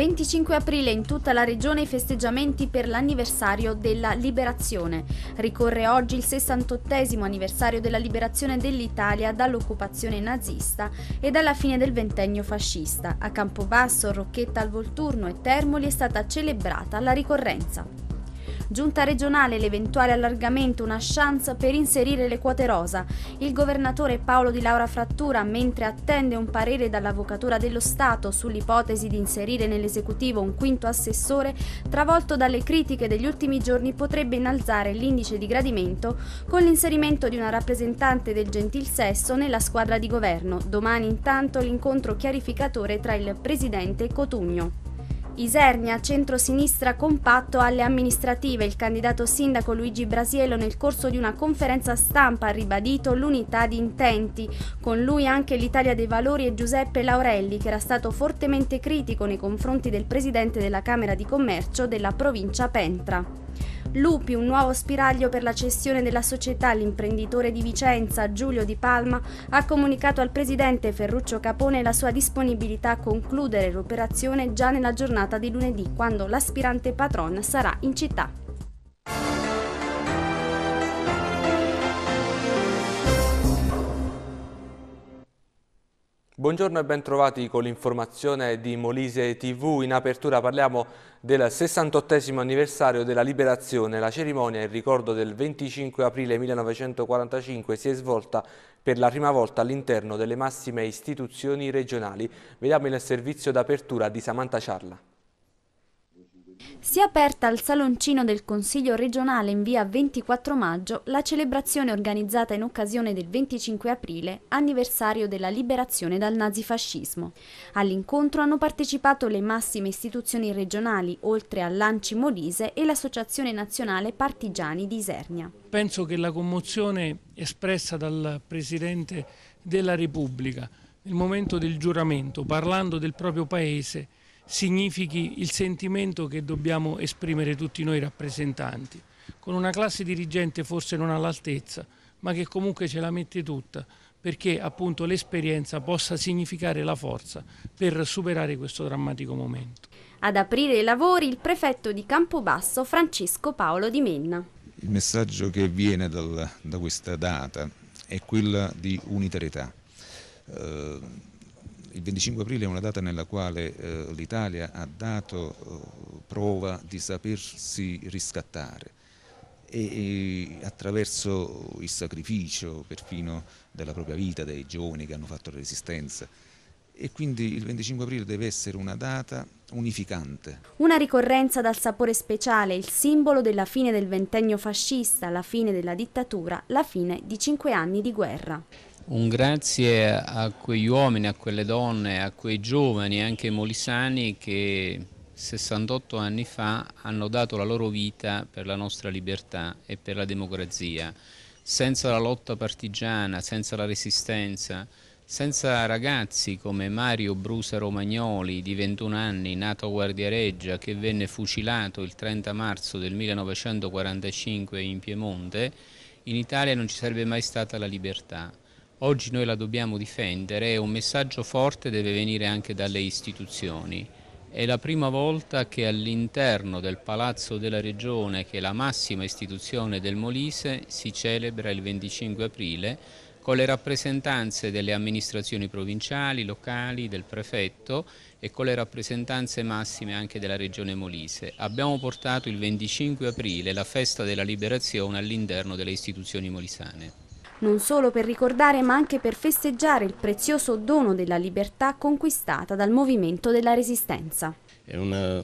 25 aprile in tutta la regione i festeggiamenti per l'anniversario della liberazione. Ricorre oggi il 68 anniversario della liberazione dell'Italia dall'occupazione nazista e dalla fine del ventennio fascista. A Campobasso, Rocchetta al Volturno e Termoli è stata celebrata la ricorrenza. Giunta regionale l'eventuale allargamento una chance per inserire le quote rosa. Il governatore Paolo Di Laura Frattura, mentre attende un parere dall'Avvocatura dello Stato sull'ipotesi di inserire nell'esecutivo un quinto assessore, travolto dalle critiche degli ultimi giorni potrebbe innalzare l'indice di gradimento con l'inserimento di una rappresentante del gentil sesso nella squadra di governo. Domani intanto l'incontro chiarificatore tra il presidente Cotugno. Isernia, centro-sinistra compatto alle amministrative. Il candidato sindaco Luigi Brasiello nel corso di una conferenza stampa ha ribadito l'unità di intenti. Con lui anche l'Italia dei Valori e Giuseppe Laurelli, che era stato fortemente critico nei confronti del presidente della Camera di Commercio della provincia Pentra. Lupi, un nuovo spiraglio per la cessione della società, l'imprenditore di Vicenza Giulio Di Palma ha comunicato al presidente Ferruccio Capone la sua disponibilità a concludere l'operazione già nella giornata di lunedì, quando l'aspirante patron sarà in città. Buongiorno e ben trovati con l'informazione di Molise TV. In apertura parliamo del 68 anniversario della liberazione. La cerimonia in ricordo del 25 aprile 1945 si è svolta per la prima volta all'interno delle massime istituzioni regionali. Vediamo il servizio d'apertura di Samantha Ciarla. Si è aperta al saloncino del Consiglio regionale in via 24 maggio la celebrazione organizzata in occasione del 25 aprile, anniversario della liberazione dal nazifascismo. All'incontro hanno partecipato le massime istituzioni regionali, oltre a Lanci Molise e l'Associazione Nazionale Partigiani di Isernia. Penso che la commozione espressa dal Presidente della Repubblica nel momento del giuramento, parlando del proprio Paese, significhi il sentimento che dobbiamo esprimere tutti noi rappresentanti, con una classe dirigente forse non all'altezza, ma che comunque ce la mette tutta perché appunto l'esperienza possa significare la forza per superare questo drammatico momento. Ad aprire i lavori il prefetto di Campobasso Francesco Paolo Di Menna. Il messaggio che viene dal, da questa data è quello di unitarietà. Eh, il 25 aprile è una data nella quale eh, l'Italia ha dato eh, prova di sapersi riscattare e, e, attraverso il sacrificio perfino della propria vita, dei giovani che hanno fatto la resistenza. E quindi il 25 aprile deve essere una data unificante. Una ricorrenza dal sapore speciale, il simbolo della fine del ventennio fascista, la fine della dittatura, la fine di cinque anni di guerra. Un grazie a quegli uomini, a quelle donne, a quei giovani, anche molisani, che 68 anni fa hanno dato la loro vita per la nostra libertà e per la democrazia. Senza la lotta partigiana, senza la resistenza, senza ragazzi come Mario Brusa Romagnoli di 21 anni, nato a Guardiareggia, che venne fucilato il 30 marzo del 1945 in Piemonte, in Italia non ci sarebbe mai stata la libertà oggi noi la dobbiamo difendere e un messaggio forte deve venire anche dalle istituzioni. È la prima volta che all'interno del Palazzo della Regione, che è la massima istituzione del Molise, si celebra il 25 aprile con le rappresentanze delle amministrazioni provinciali, locali, del prefetto e con le rappresentanze massime anche della regione Molise. Abbiamo portato il 25 aprile la festa della liberazione all'interno delle istituzioni molisane non solo per ricordare ma anche per festeggiare il prezioso dono della libertà conquistata dal movimento della Resistenza. È un eh,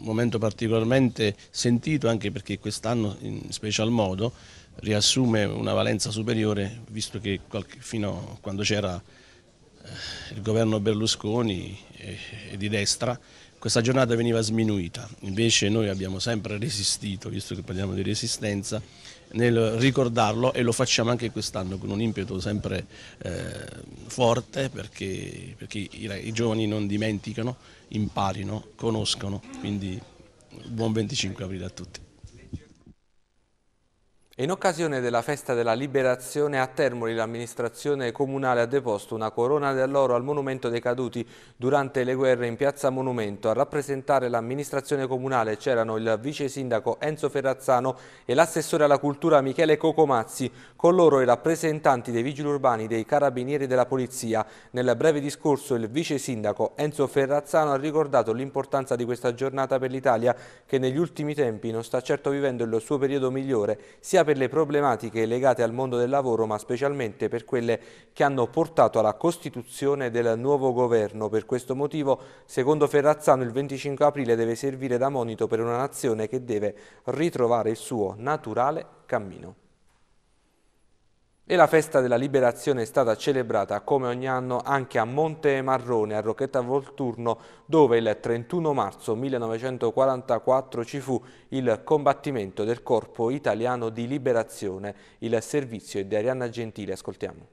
momento particolarmente sentito anche perché quest'anno in special modo riassume una valenza superiore visto che fino a quando c'era eh, il governo Berlusconi e di destra questa giornata veniva sminuita, invece noi abbiamo sempre resistito, visto che parliamo di resistenza, nel ricordarlo e lo facciamo anche quest'anno con un impeto sempre eh, forte perché, perché i, i, giovani non dimenticano, imparino, conoscono, quindi buon 25 aprile a tutti. In occasione della festa della liberazione a Termoli l'amministrazione comunale ha deposto una corona d'alloro al monumento dei caduti durante le guerre in piazza Monumento. A rappresentare l'amministrazione comunale c'erano il vice sindaco Enzo Ferrazzano e l'assessore alla cultura Michele Cocomazzi, con loro i rappresentanti dei vigili urbani, dei carabinieri e della polizia. Nel breve discorso il vice sindaco Enzo Ferrazzano ha ricordato l'importanza di questa giornata per l'Italia che negli ultimi tempi non sta certo vivendo il suo periodo migliore, sia per le problematiche legate al mondo del lavoro ma specialmente per quelle che hanno portato alla costituzione del nuovo governo. Per questo motivo, secondo Ferrazzano, il 25 aprile deve servire da monito per una nazione che deve ritrovare il suo naturale cammino. E la festa della liberazione è stata celebrata come ogni anno anche a Monte Marrone, a Rocchetta Volturno, dove il 31 marzo 1944 ci fu il combattimento del Corpo Italiano di Liberazione. Il servizio è di Arianna Gentile, ascoltiamo.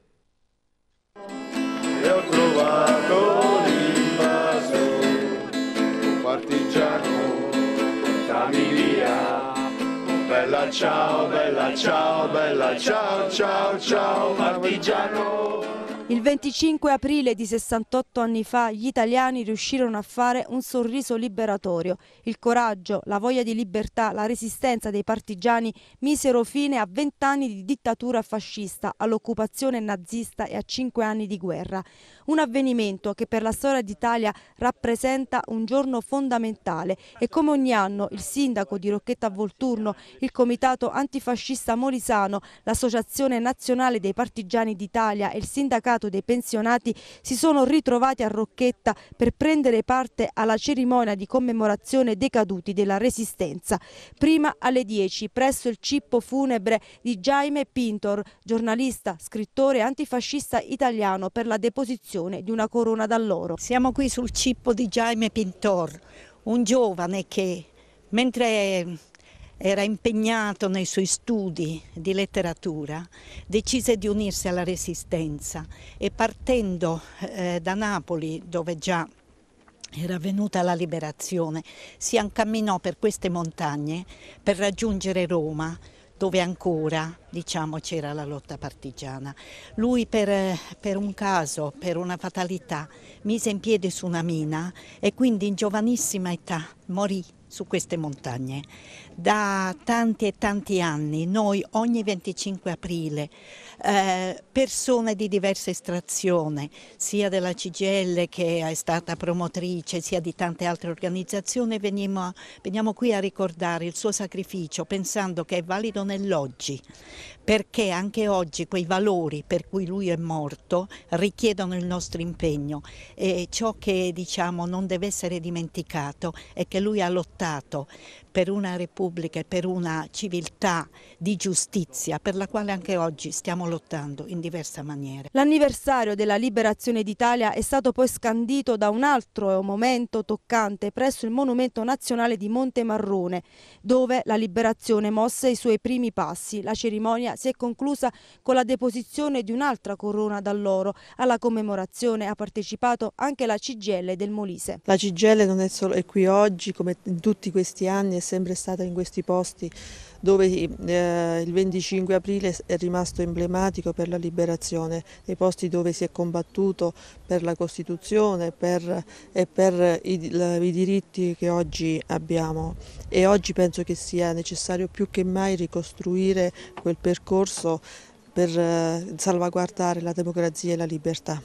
bella ciao, bella ciao, bella ciao, ciao, ciao, partigiano. Il 25 aprile di 68 anni fa gli italiani riuscirono a fare un sorriso liberatorio. Il coraggio, la voglia di libertà, la resistenza dei partigiani misero fine a vent'anni di dittatura fascista, all'occupazione nazista e a cinque anni di guerra. Un avvenimento che per la storia d'Italia rappresenta un giorno fondamentale e come ogni anno il sindaco di Rocchetta Volturno, il comitato antifascista Morisano, l'Associazione Nazionale dei Partigiani d'Italia e il sindacato sindacato dei pensionati si sono ritrovati a Rocchetta per prendere parte alla cerimonia di commemorazione dei caduti della Resistenza. Prima alle 10 presso il cippo funebre di Jaime Pintor, giornalista, scrittore antifascista italiano per la deposizione di una corona d'alloro. Siamo qui sul cippo di Jaime Pintor, un giovane che mentre era impegnato nei suoi studi di letteratura, decise di unirsi alla Resistenza e partendo eh, da Napoli, dove già era venuta la liberazione, si incamminò per queste montagne per raggiungere Roma, dove ancora diciamo, c'era la lotta partigiana. Lui per, per, un caso, per una fatalità, mise in piedi su una mina e quindi in giovanissima età morì su queste montagne da tanti e tanti anni, noi ogni 25 aprile, eh, persone di diversa estrazione, sia della CGL che è stata promotrice, sia di tante altre organizzazioni, veniamo, veniamo qui a ricordare il suo sacrificio pensando che è valido nell'oggi, perché anche oggi quei valori per cui lui è morto richiedono il nostro impegno e ciò che diciamo non deve essere dimenticato è che lui ha lottato per una Repubblica e per una civiltà di giustizia per la quale anche oggi stiamo lottando in diversa maniera. L'anniversario della liberazione d'Italia è stato poi scandito da un altro momento toccante presso il Monumento Nazionale di Monte Marrone, dove la liberazione mosse i suoi primi passi. La cerimonia si è conclusa con la deposizione di un'altra corona dall'oro. Alla commemorazione ha partecipato anche la CGL del Molise. La CGL non è solo è qui oggi, come in tutti questi anni, sempre stata in questi posti dove eh, il 25 aprile è rimasto emblematico per la liberazione, nei posti dove si è combattuto per la Costituzione per, e per i, la, i diritti che oggi abbiamo e oggi penso che sia necessario più che mai ricostruire quel percorso per eh, salvaguardare la democrazia e la libertà.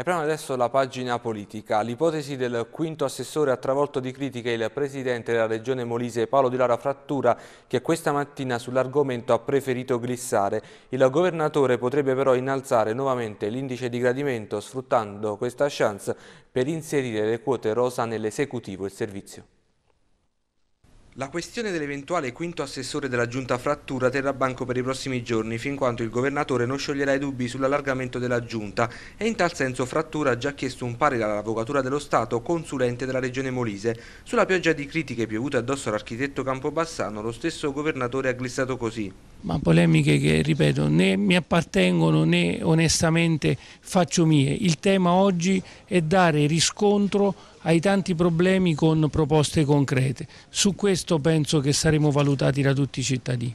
E apriamo adesso la pagina politica. L'ipotesi del quinto assessore ha travolto di critiche il presidente della regione Molise Paolo Di Lara Frattura che questa mattina sull'argomento ha preferito glissare. Il governatore potrebbe però innalzare nuovamente l'indice di gradimento sfruttando questa chance per inserire le quote rosa nell'esecutivo e il servizio. La questione dell'eventuale quinto assessore della giunta frattura terrà banco per i prossimi giorni, fin quanto il governatore non scioglierà i dubbi sull'allargamento della giunta e in tal senso frattura ha già chiesto un pari dall'Avvocatura dello Stato, consulente della regione Molise. Sulla pioggia di critiche piovute addosso all'architetto Campobassano, lo stesso governatore ha glissato così. Ma polemiche che, ripeto, né mi appartengono né onestamente faccio mie. Il tema oggi è dare riscontro ai tanti problemi con proposte concrete. Su questo penso che saremo valutati da tutti i cittadini.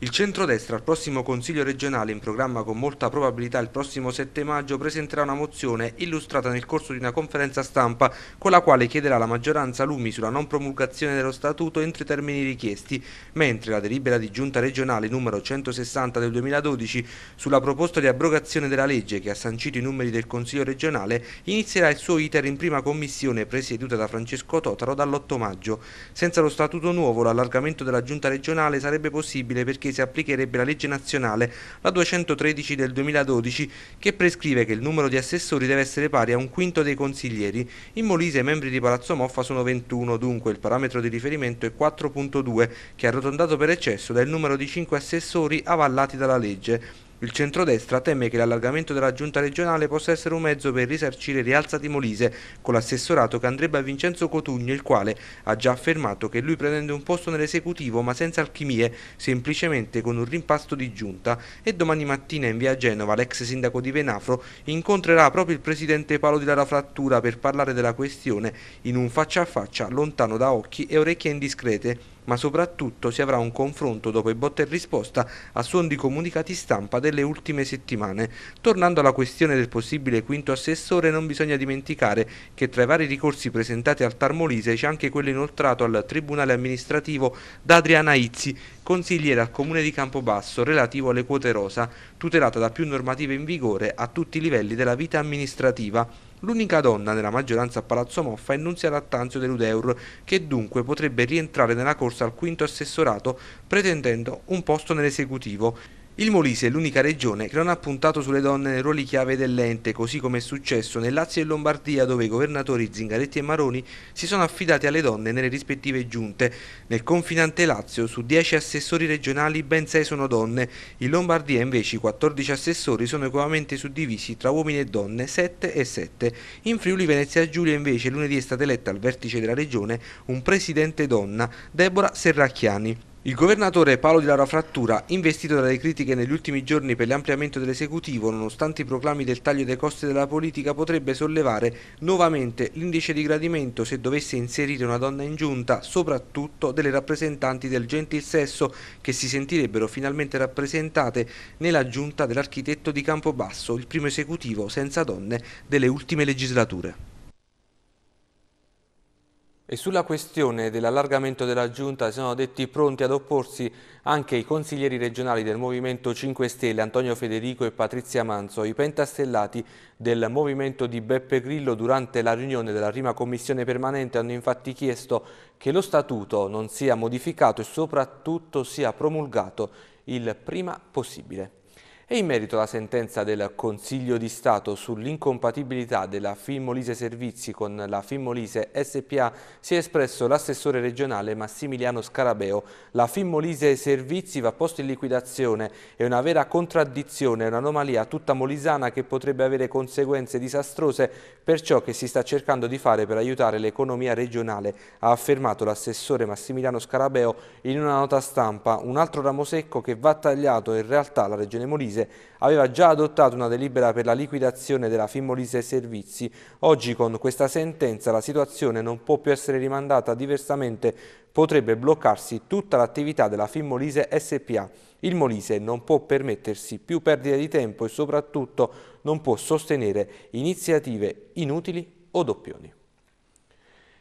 Il centrodestra al prossimo Consiglio regionale, in programma con molta probabilità il prossimo 7 maggio, presenterà una mozione illustrata nel corso di una conferenza stampa con la quale chiederà alla maggioranza lumi sulla non promulgazione dello statuto entro i termini richiesti, mentre la delibera di giunta regionale numero 160 del 2012 sulla proposta di abrogazione della legge che ha sancito i numeri del Consiglio regionale inizierà il suo iter in prima commissione presieduta da Francesco Totaro dall'8 maggio. Senza lo statuto nuovo l'allargamento della giunta regionale sarebbe possibile perché perché si applicherebbe la legge nazionale, la 213 del 2012, che prescrive che il numero di assessori deve essere pari a un quinto dei consiglieri. In Molise i membri di Palazzo Moffa sono 21, dunque il parametro di riferimento è 4.2, che è arrotondato per eccesso dal numero di 5 assessori avallati dalla legge. Il centrodestra teme che l'allargamento della giunta regionale possa essere un mezzo per risarcire Rialza di Molise, con l'assessorato che andrebbe a Vincenzo Cotugno, il quale ha già affermato che lui pretende un posto nell'esecutivo ma senza alchimie, semplicemente con un rimpasto di giunta e domani mattina in via Genova l'ex sindaco di Venafro incontrerà proprio il presidente Paolo di Lara Frattura per parlare della questione in un faccia a faccia lontano da occhi e orecchie indiscrete ma soprattutto si avrà un confronto dopo i botte e risposta a suon di comunicati stampa delle ultime settimane. Tornando alla questione del possibile quinto assessore, non bisogna dimenticare che tra i vari ricorsi presentati al Tarmolise c'è anche quello inoltrato al Tribunale amministrativo da Adriana Izzi, consigliere al Comune di Campobasso relativo alle quote rosa, tutelata da più normative in vigore a tutti i livelli della vita amministrativa. L'unica donna nella maggioranza a Palazzo Moffa è Nunzia Lattanzio dell'Udeur, che dunque potrebbe rientrare nella corsa al quinto assessorato pretendendo un posto nell'esecutivo. Il Molise è l'unica regione che non ha puntato sulle donne nei ruoli chiave dell'ente, così come è successo nel Lazio e Lombardia, dove i governatori Zingaretti e Maroni si sono affidati alle donne nelle rispettive giunte. Nel confinante Lazio, su 10 assessori regionali, ben 6 sono donne. In Lombardia, invece, i 14 assessori sono equamente suddivisi tra uomini e donne, 7 e 7. In Friuli Venezia Giulia, invece, lunedì è stata eletta al vertice della regione un presidente donna, Deborah Serracchiani. Il governatore Paolo Di Lara Frattura, investito dalle critiche negli ultimi giorni per l'ampliamento dell'esecutivo, nonostante i proclami del taglio dei costi della politica, potrebbe sollevare nuovamente l'indice di gradimento se dovesse inserire una donna in giunta, soprattutto delle rappresentanti del gentil sesso che si sentirebbero finalmente rappresentate nella giunta dell'architetto di Campobasso, il primo esecutivo senza donne delle ultime legislature. E sulla questione dell'allargamento della giunta si sono detti pronti ad opporsi anche i consiglieri regionali del Movimento 5 Stelle Antonio Federico e Patrizia Manzo, i pentastellati del movimento di Beppe Grillo durante la riunione della prima commissione permanente hanno infatti chiesto che lo statuto non sia modificato e soprattutto sia promulgato il prima possibile. E in merito alla sentenza del Consiglio di Stato sull'incompatibilità della Fimmolise Servizi con la Fimmolise SPA si è espresso l'assessore regionale Massimiliano Scarabeo. La Fimmolise Servizi va posta in liquidazione, è una vera contraddizione, un'anomalia tutta molisana che potrebbe avere conseguenze disastrose per ciò che si sta cercando di fare per aiutare l'economia regionale, ha affermato l'assessore Massimiliano Scarabeo in una nota stampa. Un altro ramo secco che va tagliato in realtà la regione Molise Molise aveva già adottato una delibera per la liquidazione della Fimmolise Servizi. Oggi con questa sentenza la situazione non può più essere rimandata, diversamente potrebbe bloccarsi tutta l'attività della Fimmolise SPA. Il Molise non può permettersi più perdite di tempo e soprattutto non può sostenere iniziative inutili o doppioni.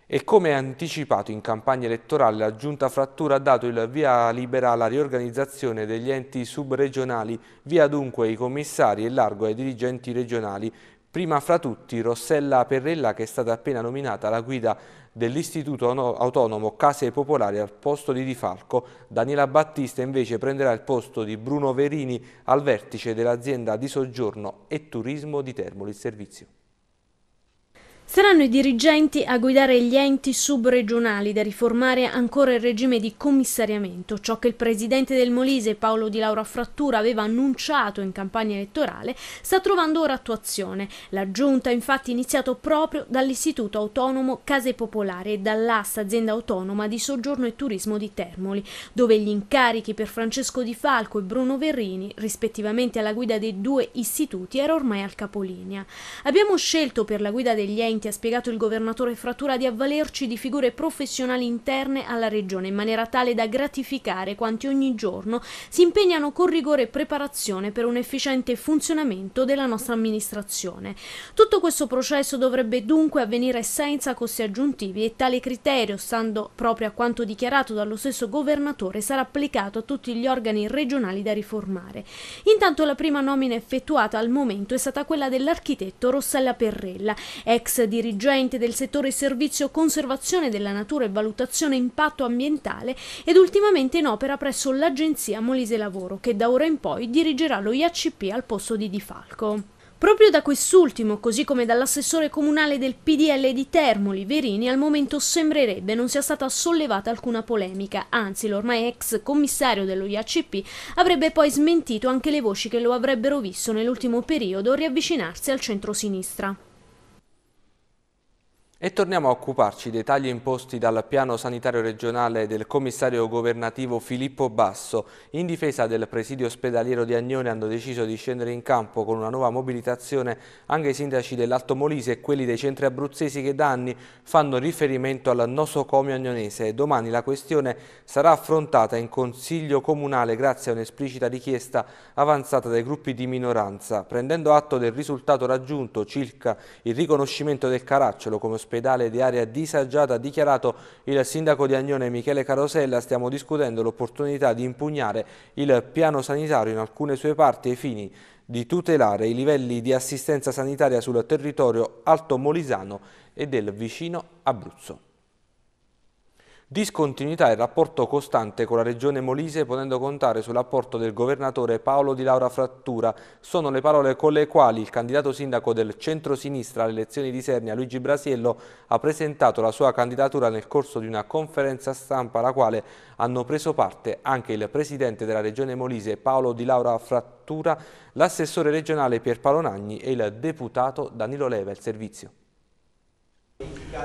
E come anticipato in campagna elettorale, la Giunta Frattura ha dato il via libera alla riorganizzazione degli enti subregionali, via dunque i commissari e largo ai dirigenti regionali, prima fra tutti Rossella Perrella che è stata appena nominata alla guida dell'Istituto Autonomo Case Popolari al posto di Di Falco. Daniela Battista invece prenderà il posto di Bruno Verini al vertice dell'azienda di soggiorno e turismo di Termoli Servizio. Saranno i dirigenti a guidare gli enti subregionali da riformare ancora il regime di commissariamento, ciò che il presidente del Molise Paolo Di Laura Frattura aveva annunciato in campagna elettorale, sta trovando ora attuazione. La giunta ha infatti iniziato proprio dall'Istituto Autonomo Case Popolari e dall'Asta Azienda Autonoma di Soggiorno e Turismo di Termoli, dove gli incarichi per Francesco Di Falco e Bruno Verrini, rispettivamente alla guida dei due istituti, era ormai al capolinea. Abbiamo scelto per la guida degli enti docenti, ha spiegato il governatore Frattura, di avvalerci di figure professionali interne alla regione in maniera tale da gratificare quanti ogni giorno si impegnano con rigore e preparazione per un efficiente funzionamento della nostra amministrazione. Tutto questo processo dovrebbe dunque avvenire senza costi aggiuntivi e tale criterio, stando proprio a quanto dichiarato dallo stesso governatore, sarà applicato a tutti gli organi regionali da riformare. Intanto la prima nomina effettuata al momento è stata quella dell'architetto Rossella Perrella, ex dirigente del settore servizio conservazione della natura e valutazione impatto ambientale ed ultimamente in opera presso l'agenzia Molise Lavoro che da ora in poi dirigerà lo IACP al posto di Di Falco. Proprio da quest'ultimo, così come dall'assessore comunale del PDL di Termoli, Verini, al momento sembrerebbe non sia stata sollevata alcuna polemica, anzi l'ormai ex commissario dello IACP avrebbe poi smentito anche le voci che lo avrebbero visto nell'ultimo periodo riavvicinarsi al centro-sinistra. E torniamo a occuparci dei tagli imposti dal piano sanitario regionale del commissario governativo Filippo Basso. In difesa del presidio ospedaliero di Agnone hanno deciso di scendere in campo con una nuova mobilitazione anche i sindaci dell'Alto Molise e quelli dei centri abruzzesi che da anni fanno riferimento al nosocomio agnonese. Domani la questione sarà affrontata in consiglio comunale grazie a un'esplicita richiesta avanzata dai gruppi di minoranza. Prendendo atto del risultato raggiunto circa il riconoscimento del caracciolo come ospedale di area disagiata, ha dichiarato il sindaco di Agnone Michele Carosella, stiamo discutendo l'opportunità di impugnare il piano sanitario in alcune sue parti ai fini di tutelare i livelli di assistenza sanitaria sul territorio alto molisano e del vicino Abruzzo. Discontinuità e rapporto costante con la regione Molise potendo contare sull'apporto del governatore Paolo Di Laura Frattura sono le parole con le quali il candidato sindaco del centro-sinistra alle elezioni di Sernia Luigi Brasiello ha presentato la sua candidatura nel corso di una conferenza stampa alla quale hanno preso parte anche il presidente della regione Molise Paolo Di Laura Frattura, l'assessore regionale Pierpaolo Nagni e il deputato Danilo Leva. Il servizio.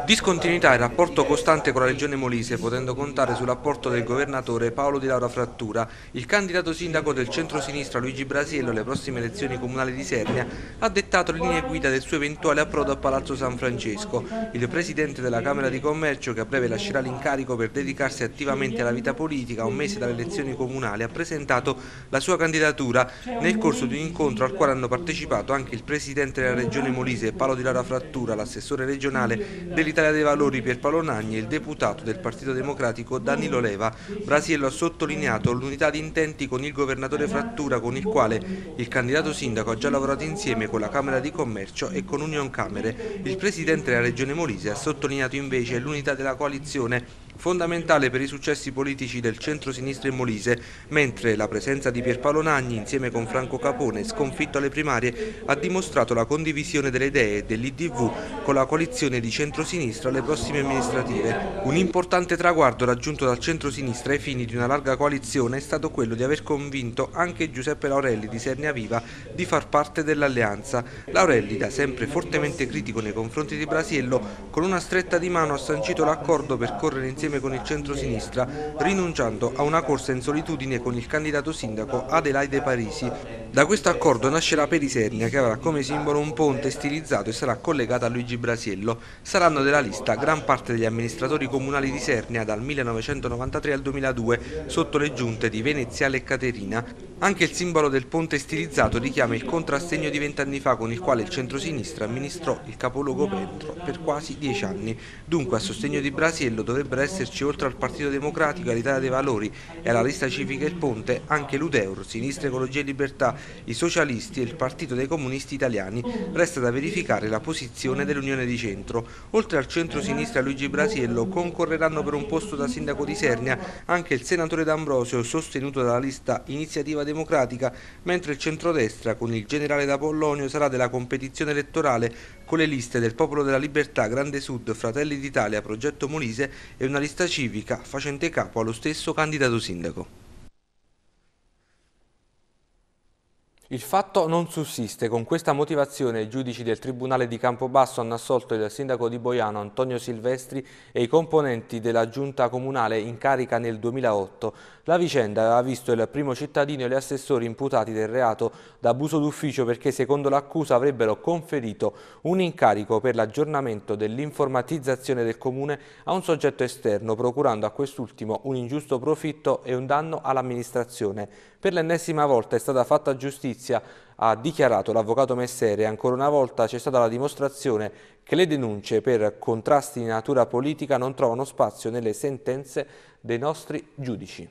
Discontinuità e rapporto costante con la regione Molise, potendo contare sull'apporto del governatore Paolo Di Laura Frattura. Il candidato sindaco del centro-sinistra Luigi Brasiello alle prossime elezioni comunali di Sernia ha dettato le linee guida del suo eventuale approdo a Palazzo San Francesco. Il presidente della Camera di Commercio, che a breve lascerà l'incarico per dedicarsi attivamente alla vita politica un mese dalle elezioni comunali, ha presentato la sua candidatura nel corso di un incontro al quale hanno partecipato anche il presidente della regione Molise Paolo Di Laura Frattura, l'assessore regionale dell'Italia dei Valori Pierpaolo Nagni e il deputato del Partito Democratico Danilo Leva. Brasiello ha sottolineato l'unità di intenti con il governatore Frattura con il quale il candidato sindaco ha già lavorato insieme con la Camera di Commercio e con Union Camere. Il presidente della Regione Molise ha sottolineato invece l'unità della coalizione fondamentale per i successi politici del centro-sinistra in Molise, mentre la presenza di Pierpaolo Nagni insieme con Franco Capone, sconfitto alle primarie, ha dimostrato la condivisione delle idee dell'IDV con la coalizione di centro-sinistra alle prossime amministrative. Un importante traguardo raggiunto dal centro-sinistra ai fini di una larga coalizione è stato quello di aver convinto anche Giuseppe Laurelli di Sernia Viva di far parte dell'alleanza. Laurelli, da sempre fortemente critico nei confronti di Brasiello, con una stretta di mano ha sancito l'accordo per correre insieme insieme con il centro-sinistra, rinunciando a una corsa in solitudine con il candidato sindaco Adelaide Parisi, da questo accordo nasce la Perisernia che avrà come simbolo un ponte stilizzato e sarà collegata a Luigi Brasiello. Saranno della lista gran parte degli amministratori comunali di Sernia dal 1993 al 2002 sotto le giunte di Veneziale e Caterina. Anche il simbolo del ponte stilizzato richiama il contrassegno di vent'anni fa con il quale il centrosinistra amministrò il capoluogo Pentro per quasi dieci anni. Dunque a sostegno di Brasiello dovrebbero esserci oltre al Partito Democratico, all'Italia dei Valori e alla lista civica Il Ponte anche l'Udeur, Sinistra Ecologia e Libertà, i socialisti e il Partito dei Comunisti Italiani. Resta da verificare la posizione dell'Unione di Centro. Oltre al centro-sinistra Luigi Brasiello concorreranno per un posto da sindaco di Sernia anche il senatore D'Ambrosio sostenuto dalla lista Iniziativa Democratica, mentre il centrodestra con il generale D'Apollonio sarà della competizione elettorale con le liste del Popolo della Libertà, Grande Sud, Fratelli d'Italia, Progetto Molise e una lista civica facente capo allo stesso candidato sindaco. Il fatto non sussiste. Con questa motivazione i giudici del Tribunale di Campobasso hanno assolto il sindaco di Boiano Antonio Silvestri e i componenti della giunta comunale in carica nel 2008. La vicenda aveva visto il primo cittadino e gli assessori imputati del reato d'abuso d'ufficio perché secondo l'accusa avrebbero conferito un incarico per l'aggiornamento dell'informatizzazione del comune a un soggetto esterno procurando a quest'ultimo un ingiusto profitto e un danno all'amministrazione. Per l'ennesima volta è stata fatta giustizia, ha dichiarato l'avvocato Messere. Ancora una volta c'è stata la dimostrazione che le denunce per contrasti di natura politica non trovano spazio nelle sentenze dei nostri giudici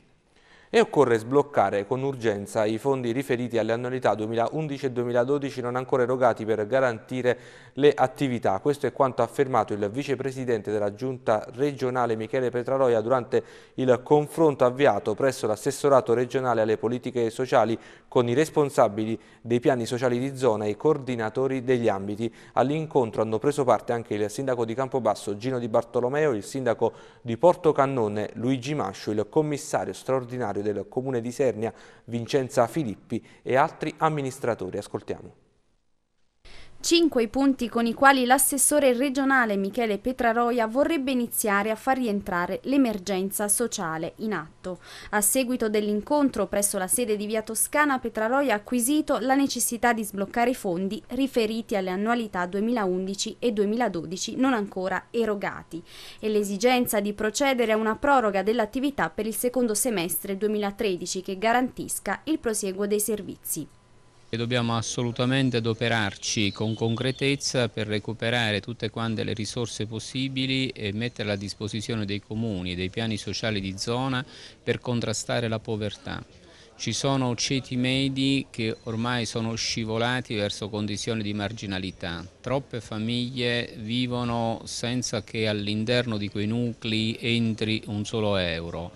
e occorre sbloccare con urgenza i fondi riferiti alle annualità 2011 e 2012 non ancora erogati per garantire le attività. Questo è quanto ha affermato il vicepresidente della giunta regionale Michele Petraroia durante il confronto avviato presso l'assessorato regionale alle politiche sociali con i responsabili dei piani sociali di zona e i coordinatori degli ambiti. All'incontro hanno preso parte anche il sindaco di Campobasso Gino Di Bartolomeo, il sindaco di Porto Cannone Luigi Mascio, il commissario straordinario del Comune di Sernia Vincenza Filippi e altri amministratori. Ascoltiamo. Cinque i punti con i quali l'assessore regionale Michele Petraroia vorrebbe iniziare a far rientrare l'emergenza sociale in atto. A seguito dell'incontro presso la sede di Via Toscana, Petraroia ha acquisito la necessità di sbloccare i fondi riferiti alle annualità 2011 e 2012 non ancora erogati e l'esigenza di procedere a una proroga dell'attività per il secondo semestre 2013 che garantisca il prosieguo dei servizi e dobbiamo assolutamente adoperarci con concretezza per recuperare tutte quante le risorse possibili e metterle a disposizione dei comuni e dei piani sociali di zona per contrastare la povertà. Ci sono ceti medi che ormai sono scivolati verso condizioni di marginalità. Troppe famiglie vivono senza che all'interno di quei nuclei entri un solo euro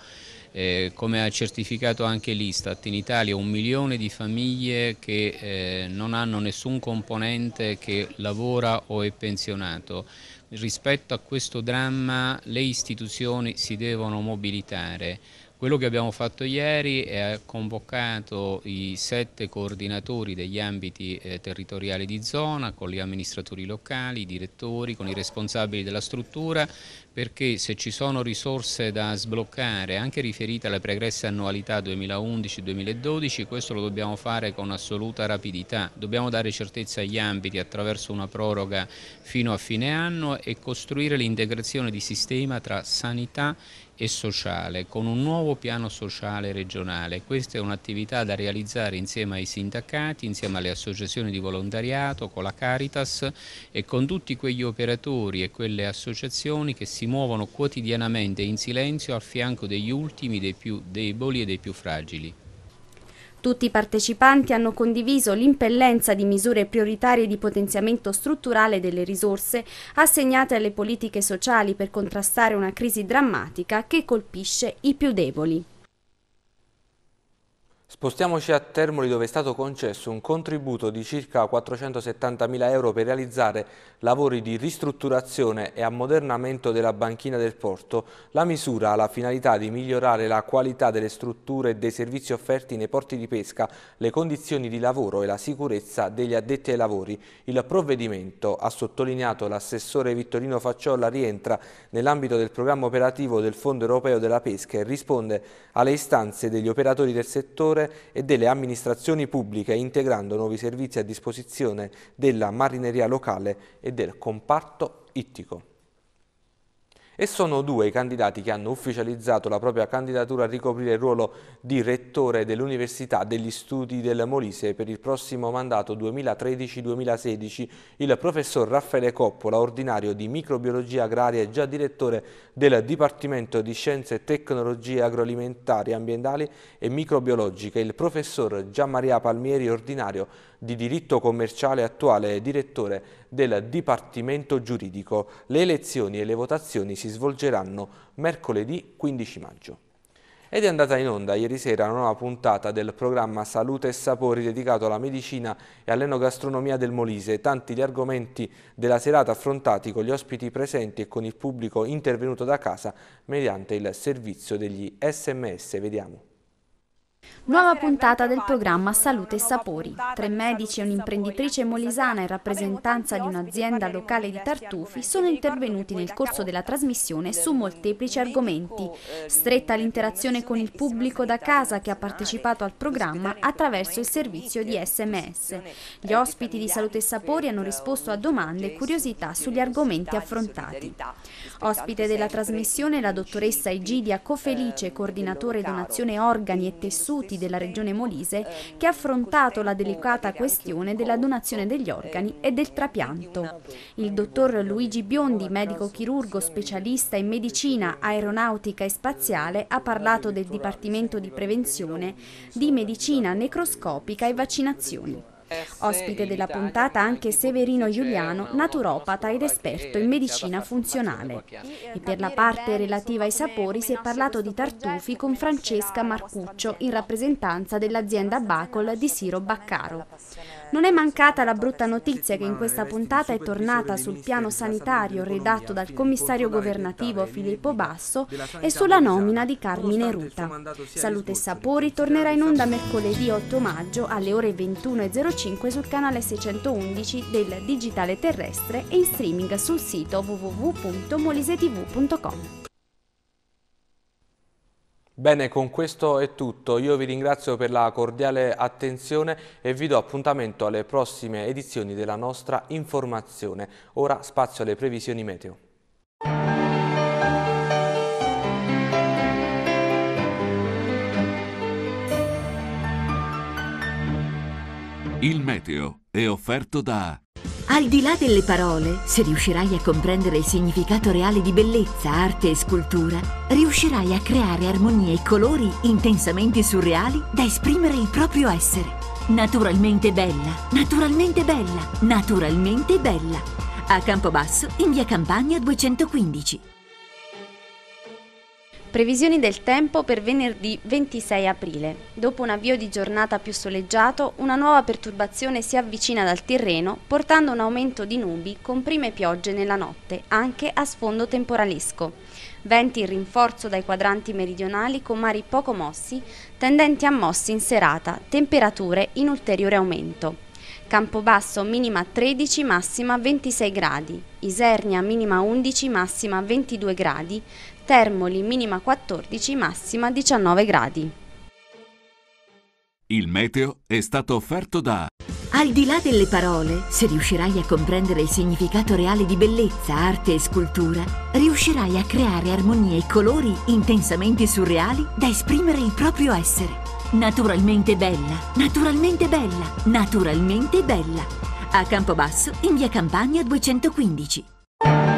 eh, come ha certificato anche l'Istat, in Italia un milione di famiglie che eh, non hanno nessun componente che lavora o è pensionato. Rispetto a questo dramma le istituzioni si devono mobilitare. Quello che abbiamo fatto ieri è convocato i sette coordinatori degli ambiti eh, territoriali di zona con gli amministratori locali, i direttori, con i responsabili della struttura perché se ci sono risorse da sbloccare anche riferite alle pregresse annualità 2011-2012 questo lo dobbiamo fare con assoluta rapidità, dobbiamo dare certezza agli ambiti attraverso una proroga fino a fine anno e costruire l'integrazione di sistema tra sanità e e sociale, con un nuovo piano sociale regionale. Questa è un'attività da realizzare insieme ai sindacati, insieme alle associazioni di volontariato, con la Caritas e con tutti quegli operatori e quelle associazioni che si muovono quotidianamente in silenzio al fianco degli ultimi, dei più deboli e dei più fragili. Tutti i partecipanti hanno condiviso l'impellenza di misure prioritarie di potenziamento strutturale delle risorse assegnate alle politiche sociali per contrastare una crisi drammatica che colpisce i più deboli. Spostiamoci a Termoli dove è stato concesso un contributo di circa 470.000 euro per realizzare lavori di ristrutturazione e ammodernamento della banchina del porto. La misura ha la finalità di migliorare la qualità delle strutture e dei servizi offerti nei porti di pesca, le condizioni di lavoro e la sicurezza degli addetti ai lavori. Il provvedimento, ha sottolineato l'assessore Vittorino Facciolla, rientra nell'ambito del programma operativo del Fondo Europeo della Pesca e risponde alle istanze degli operatori del settore e delle amministrazioni pubbliche, integrando nuovi servizi a disposizione della marineria locale e del comparto ittico e sono due i candidati che hanno ufficializzato la propria candidatura a ricoprire il ruolo di rettore dell'Università degli Studi del Molise per il prossimo mandato 2013-2016, il professor Raffaele Coppola, ordinario di microbiologia agraria e già direttore del Dipartimento di Scienze e Tecnologie Agroalimentari, Ambientali e Microbiologiche, il professor Gianmaria Palmieri, ordinario di diritto commerciale attuale e direttore del Dipartimento giuridico. Le elezioni e le votazioni si svolgeranno mercoledì 15 maggio. Ed è andata in onda ieri sera una nuova puntata del programma Salute e Sapori dedicato alla medicina e all'enogastronomia del Molise. Tanti gli argomenti della serata affrontati con gli ospiti presenti e con il pubblico intervenuto da casa mediante il servizio degli sms. Vediamo. Nuova puntata del programma Salute e Sapori. Tre medici e un'imprenditrice molisana in rappresentanza di un'azienda locale di tartufi sono intervenuti nel corso della trasmissione su molteplici argomenti. Ehm, Stretta l'interazione con il pubblico da casa che ha partecipato al programma attraverso il servizio di sms. Gli ospiti di Salute e Sapori hanno risposto a domande e curiosità sugli argomenti affrontati. Ospite della trasmissione la dottoressa Egidia Cofelice, ehm, coordinatore donazione organi e tessuti Tessuti della Regione Molise che ha affrontato la delicata questione della donazione degli organi e del trapianto. Il dottor Luigi Biondi, medico chirurgo specialista in medicina aeronautica e spaziale, ha parlato del Dipartimento di Prevenzione di Medicina Necroscopica e Vaccinazioni. Ospite della puntata anche Severino Giuliano, naturopata ed esperto in medicina funzionale. E per la parte relativa ai sapori si è parlato di tartufi con Francesca Marcuccio in rappresentanza dell'azienda Bacol di Siro Baccaro. Non è mancata la brutta notizia che in questa puntata è tornata sul piano sanitario redatto dal commissario governativo Filippo Basso e sulla nomina di Carmine Ruta. Salute e Sapori tornerà in onda mercoledì 8 maggio alle ore 21.05 sul canale 611 del Digitale Terrestre e in streaming sul sito www.molisetv.com. Bene, con questo è tutto. Io vi ringrazio per la cordiale attenzione e vi do appuntamento alle prossime edizioni della nostra informazione. Ora spazio alle previsioni meteo. Il meteo è offerto da al di là delle parole, se riuscirai a comprendere il significato reale di bellezza, arte e scultura, riuscirai a creare armonie e colori intensamente surreali da esprimere il proprio essere. Naturalmente bella, naturalmente bella, naturalmente bella. A Campobasso, in via Campania 215. Previsioni del tempo per venerdì 26 aprile. Dopo un avvio di giornata più soleggiato, una nuova perturbazione si avvicina dal terreno, portando un aumento di nubi con prime piogge nella notte, anche a sfondo temporalesco. Venti in rinforzo dai quadranti meridionali con mari poco mossi, tendenti a mossi in serata, temperature in ulteriore aumento. Campobasso minima 13, massima 26 gradi, Isernia minima 11, massima 22 gradi, Termoli minima 14, massima 19 gradi. Il meteo è stato offerto da... Al di là delle parole, se riuscirai a comprendere il significato reale di bellezza, arte e scultura, riuscirai a creare armonie e colori intensamente surreali da esprimere il proprio essere. Naturalmente bella, naturalmente bella, naturalmente bella. A Campobasso, in via Campania 215.